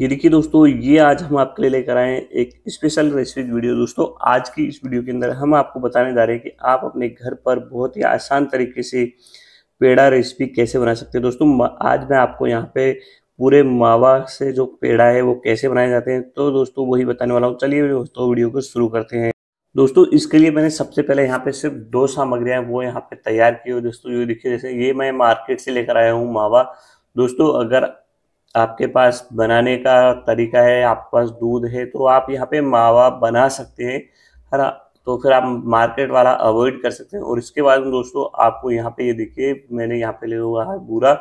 ये देखिए दोस्तों ये आज हम आपके लिए लेकर आए हैं एक स्पेशल रेसिपी वीडियो दोस्तों आज की इस वीडियो के अंदर हम आपको बताने जा रहे हैं कि आप अपने घर पर बहुत ही आसान तरीके से पेड़ा रेसिपी कैसे बना सकते हैं दोस्तों आज मैं आपको यहाँ पे पूरे मावा से जो पेड़ा है वो कैसे बनाए जाते हैं तो दोस्तों वही बताने वाला हूँ चलिए दोस्तों वीडियो को शुरू करते हैं दोस्तों इसके लिए मैंने सबसे पहले यहाँ पे सिर्फ दो सामग्रियाँ वो यहाँ पे तैयार की हो दोस्तों ये देखिए जैसे ये मैं मार्केट से लेकर आया हूँ मावा दोस्तों अगर आपके पास बनाने का तरीका है आपके पास दूध है तो आप यहाँ पे मावा बना सकते हैं है ना तो फिर आप मार्केट वाला अवॉइड कर सकते हैं और इसके बाद में दोस्तों आपको यहाँ पे ये देखिए मैंने यहाँ पे ले हुआ है बूरा है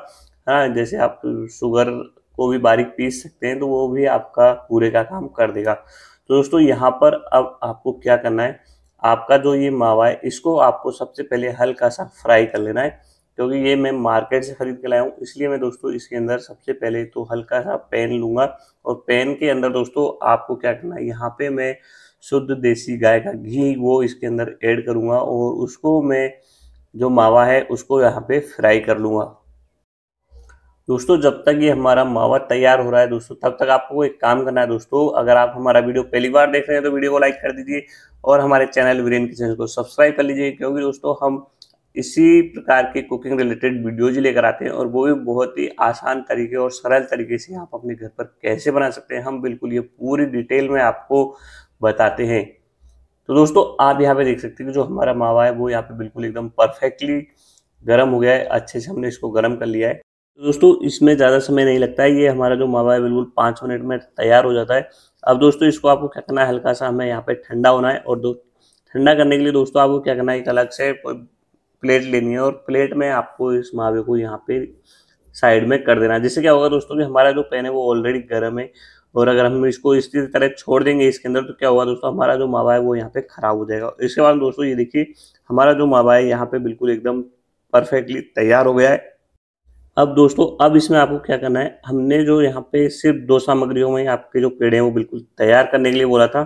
हाँ, ना जैसे आप शुगर को भी बारीक पीस सकते हैं तो वो भी आपका पूरे का काम कर देगा तो दोस्तों यहाँ पर अब आपको क्या करना है आपका जो ये मावा है इसको आपको सबसे पहले हल्का सा फ्राई कर लेना है क्योंकि ये मैं मार्केट से ख़रीद के लाया हूँ इसलिए मैं दोस्तों इसके अंदर सबसे पहले तो हल्का सा पेन लूंगा और पेन के अंदर दोस्तों आपको क्या करना है यहाँ पे मैं शुद्ध देसी गाय का घी वो इसके अंदर ऐड करूंगा और उसको मैं जो मावा है उसको यहाँ पे फ्राई कर लूंगा दोस्तों जब तक ये हमारा मावा तैयार हो रहा है दोस्तों तब तक आपको एक काम करना है दोस्तों अगर आप हमारा वीडियो पहली बार देख रहे हैं तो वीडियो को लाइक कर दीजिए और हमारे चैनल वीरेन किचन को सब्सक्राइब कर लीजिए क्योंकि दोस्तों हम इसी प्रकार के कुकिंग रिलेटेड वीडियोज लेकर आते हैं और वो भी बहुत ही आसान तरीके और सरल तरीके से आप अपने घर पर कैसे बना सकते हैं हम बिल्कुल ये पूरी डिटेल में आपको बताते हैं तो दोस्तों आप यहाँ पे देख सकते हैं कि जो हमारा मावा है वो यहाँ पे बिल्कुल एकदम परफेक्टली गर्म हो गया है अच्छे से हमने इसको गर्म कर लिया है तो दोस्तों इसमें ज़्यादा समय नहीं लगता है ये हमारा जो मावा है बिल्कुल पाँच मिनट में तैयार हो जाता है अब दोस्तों इसको आपको क्या करना है हल्का सा हमें यहाँ पे ठंडा होना है और दो ठंडा करने के लिए दोस्तों आपको क्या करना है एक अलग से कोई प्लेट लेनी है और प्लेट में आपको इस मावे को यहाँ पे साइड में कर देना है जिससे क्या होगा दोस्तों कि हमारा जो पेन है वो ऑलरेडी गर्म है और अगर हम इसको इस तरह छोड़ देंगे इसके अंदर तो क्या होगा दोस्तों हमारा जो मावा है वो यहाँ पे ख़राब हो जाएगा इसके बाद दोस्तों ये देखिए हमारा जो मावा है यहाँ पे बिल्कुल एकदम परफेक्टली तैयार हो गया है अब दोस्तों अब इसमें आपको क्या करना है हमने जो यहाँ पे सिर्फ दो सामग्रियों में आपके जो पेड़े हैं वो बिल्कुल तैयार करने के लिए बोला था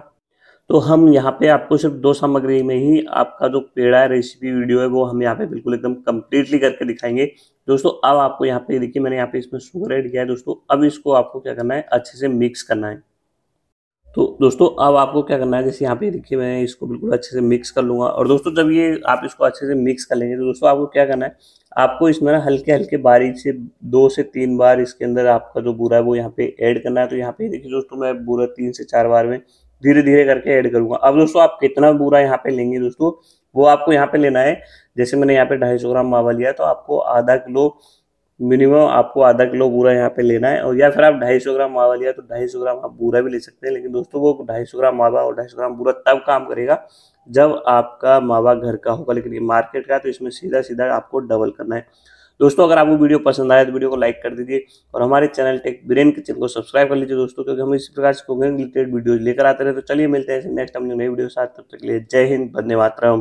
तो हम यहाँ पे आपको सिर्फ दो सामग्री में ही आपका जो पेड़ा रेसिपी वीडियो है वो हम यहाँ पे बिल्कुल एकदम कम्प्लीटली करके दिखाएंगे दोस्तों अब आपको यहाँ पे देखिए मैंने यहाँ पे इसमें शुगर ऐड किया है दोस्तों अब इसको आपको क्या करना है अच्छे से मिक्स करना है तो दोस्तों अब आपको क्या करना है जैसे यहाँ पे देखिए मैं इसको बिल्कुल अच्छे से मिक्स कर लूँगा और दोस्तों जब ये आप इसको अच्छे से मिक्स कर लेंगे तो दोस्तों आपको क्या करना है आपको इसमें ना हल्के हल्के बारीक से दो से तीन बार इसके अंदर आपका जो बुरा है वो यहाँ पे ऐड करना है तो यहाँ पे देखिए दोस्तों मैं बुरा तीन से चार बार में धीरे धीरे करके ऐड करूंगा अब दोस्तों आप कितना बूरा यहाँ पे लेंगे दोस्तों वो आपको यहाँ पे लेना है जैसे मैंने यहाँ पे ढाई सौ ग्राम मावा लिया तो आपको आधा किलो मिनिमम आपको आधा किलो बूरा यहाँ पे लेना है और या फिर आप ढाई सौ ग्राम मावा लिया तो ढाई सौ ग्राम आप बूरा भी ले सकते हैं लेकिन दोस्तों वो ढाई सौ ग्राम मावा और ढाई सौ ग्राम बूरा तब काम करेगा जब आपका मावा घर का होगा लेकिन ये मार्केट का तो इसमें सीधा सीधा आपको डबल करना है दोस्तों अगर आपको वीडियो पसंद आया तो वीडियो को लाइक कर दीजिए और हमारे चैनल टेक ब्रेन के चैनल को सब्सक्राइब कर लीजिए दोस्तों क्योंकि हम इसी प्रकार से रिलेटेड वीडियो लेकर आते रहे तो चलिए मिलते हैं नेक्स्ट हम नई वीडियो साथ तब तक के लिए जय हिंद धन्यवाद